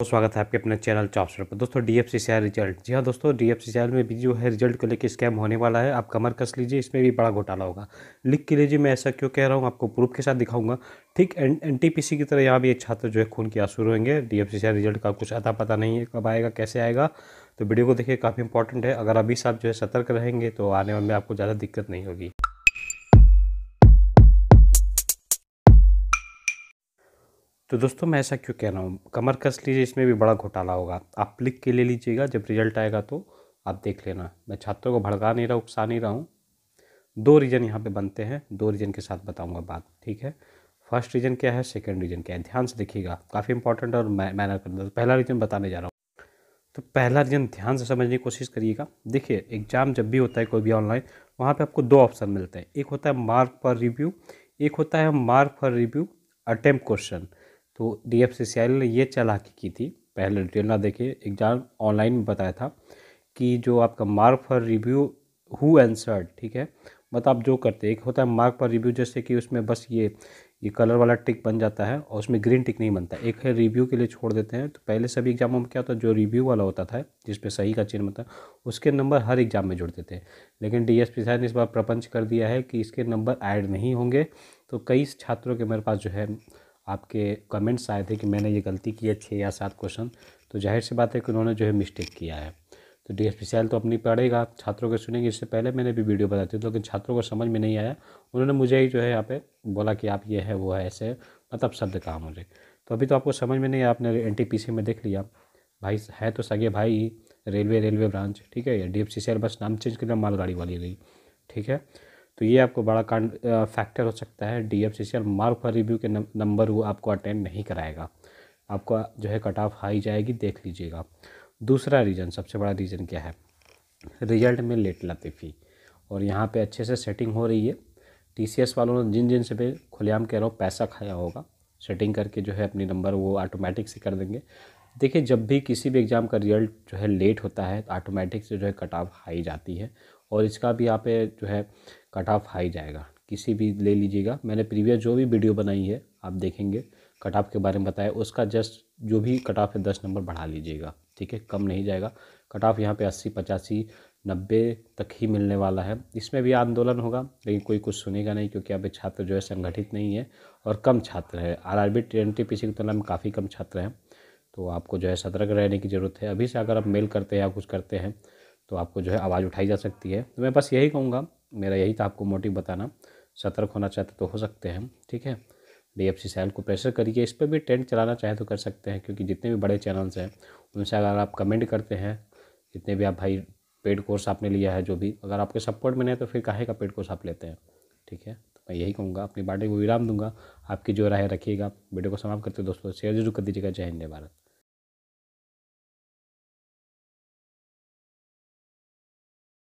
तो स्वागत है आपके अपने चैनल चॉपसर पर दोस्तों डी एफ रिजल्ट जी हाँ दोस्तों डी एफ में भी जो है रिजल्ट को लेकर स्कैम होने वाला है आप कमर कस लीजिए इसमें भी बड़ा घोटाला होगा लिख के लीजिए मैं ऐसा क्यों कह रहा हूँ आपको प्रूफ के साथ दिखाऊंगा ठीक एन एन की तरह यहाँ भी एक छात्र जो है खून की आंसू रहेंगे डी एफ रिजल्ट का कुछ अता पता नहीं है कब आएगा कैसे आएगा तो वीडियो को देखिए काफ़ी इंपॉर्टेंट है अगर अभी से आप जो है सतर्क रहेंगे तो आने में आपको ज़्यादा दिक्कत नहीं होगी तो दोस्तों मैं ऐसा क्यों कह रहा हूँ कमर कस लीजिए इसमें भी बड़ा घोटाला होगा आप लिख के ले लीजिएगा जब रिजल्ट आएगा तो आप देख लेना मैं छात्रों को भड़का नहीं रहा उकसा नहीं रहा हूँ दो रीज़न यहाँ पे बनते हैं दो रीज़न के साथ बताऊँगा बात ठीक है फर्स्ट रीज़न क्या है सेकेंड रीज़न क्या है ध्यान से देखिएगा काफ़ी इंपॉर्टेंट और मैनर करना पहला रीज़न बताने जा रहा हूँ तो पहला रीज़न ध्यान से समझने की कोशिश करिएगा देखिए एग्ज़ाम जब भी होता है कोई भी ऑनलाइन वहाँ पर आपको दो ऑप्शन मिलते हैं एक होता है मार्क पर रिव्यू एक होता है मार्क पर रिव्यू अटैम्प क्वेश्चन तो डी एफ ने ये चालाकी की थी पहले डिटेल ना देखे एग्ज़ाम ऑनलाइन बताया था कि जो आपका mark for review who answered ठीक है मतलब आप जो करते हैं एक होता है मार्क फॉर रिव्यू जैसे कि उसमें बस ये ये कलर वाला टिक बन जाता है और उसमें ग्रीन टिक नहीं बनता एक है रिव्यू के लिए छोड़ देते हैं तो पहले सभी एग्जामों में क्या होता है जो रिव्यू वाला होता था जिसपे सही का चिन्ह बनता है उसके नंबर हर एग्ज़ाम में जुड़ते थे लेकिन डी एस ने इस बार प्रपंच कर दिया है कि इसके नंबर ऐड नहीं होंगे तो कई छात्रों के मेरे पास जो है आपके कमेंट्स आए थे कि मैंने ये गलती की है छः या सात क्वेश्चन तो जाहिर सी बात है कि उन्होंने जो है मिस्टेक किया है तो डी एस तो अपनी पढ़ेगा छात्रों को सुनेंगे इससे पहले मैंने भी वीडियो बताती थी तो लेकिन छात्रों को समझ में नहीं आया उन्होंने मुझे ही जो है यहाँ पे बोला कि आप ये है वो है ऐसे मतलब शब्द कहा मुझे तो अभी तो आपको समझ में नहीं आया आपने एन में देख लिया भाई है तो सगे भाई रेलवे रेलवे ब्रांच ठीक है डी एफ बस नाम चेंज कर दिया मालगाड़ी वाली गई ठीक है तो ये आपको बड़ा कांड फैक्टर हो सकता है D F C C L mark for review के नंबर वो आपको अटेंड नहीं कराएगा आपका जो है कट ऑफ हाई जाएगी देख लीजिएगा दूसरा रीज़न सबसे बड़ा रीज़न क्या है रिजल्ट में लेट लतीफ़ी और यहाँ पे अच्छे से सेटिंग हो रही है टीसीएस वालों ने जिन जिन से पे खुलेआम कह रहा हूँ पैसा खाया होगा सेटिंग करके जो है अपनी नंबर वो ऑटोमेटिक से कर देंगे देखिए जब भी किसी भी एग्ज़ाम का रिजल्ट जो है लेट होता है तो ऑटोमेटिक से जो है कट ऑफ हाई जाती है और इसका भी यहाँ पे जो है कट ऑफ हाई जाएगा किसी भी ले लीजिएगा मैंने प्रीवियस जो भी वीडियो बनाई है आप देखेंगे कट ऑफ के बारे में बताया उसका जस्ट जो भी कट ऑफ है दस नंबर बढ़ा लीजिएगा ठीक है कम नहीं जाएगा कट ऑफ यहाँ पे अस्सी पचासी नब्बे तक ही मिलने वाला है इसमें भी आंदोलन होगा लेकिन कोई कुछ सुनेगा नहीं क्योंकि अभी छात्र जो है संगठित नहीं है और कम छात्र है R R B T T P C की तुलना में काफ़ी कम छात्र हैं तो आपको जो है सतर्क रहने की ज़रूरत है अभी से अगर आप मेल करते हैं या कुछ करते हैं तो आपको जो है आवाज़ उठाई जा सकती है तो मैं बस यही कहूँगा मेरा यही था आपको मोटिव बताना सतर्क होना चाहते तो हो सकते हैं ठीक है डी एफ सी सेल को प्रेशर करिए इस पर भी ट्रेंड चलाना चाहे तो कर सकते हैं क्योंकि जितने भी बड़े चैनल्स हैं उनसे अगर आप कमेंट करते हैं जितने भी आप भाई पेड कोर्स आपने लिया है जो भी अगर आपके सपोर्ट में नहीं तो फिर काहे का पेड कोर्स आप लेते हैं ठीक है तो मैं यही कहूँगा अपनी बाटे को विराम दूंगा आपकी जो राय रखिएगा वीडियो को समाप्त करते दोस्तों शेयर जरूर कर दीजिएगा जय हिंद भारत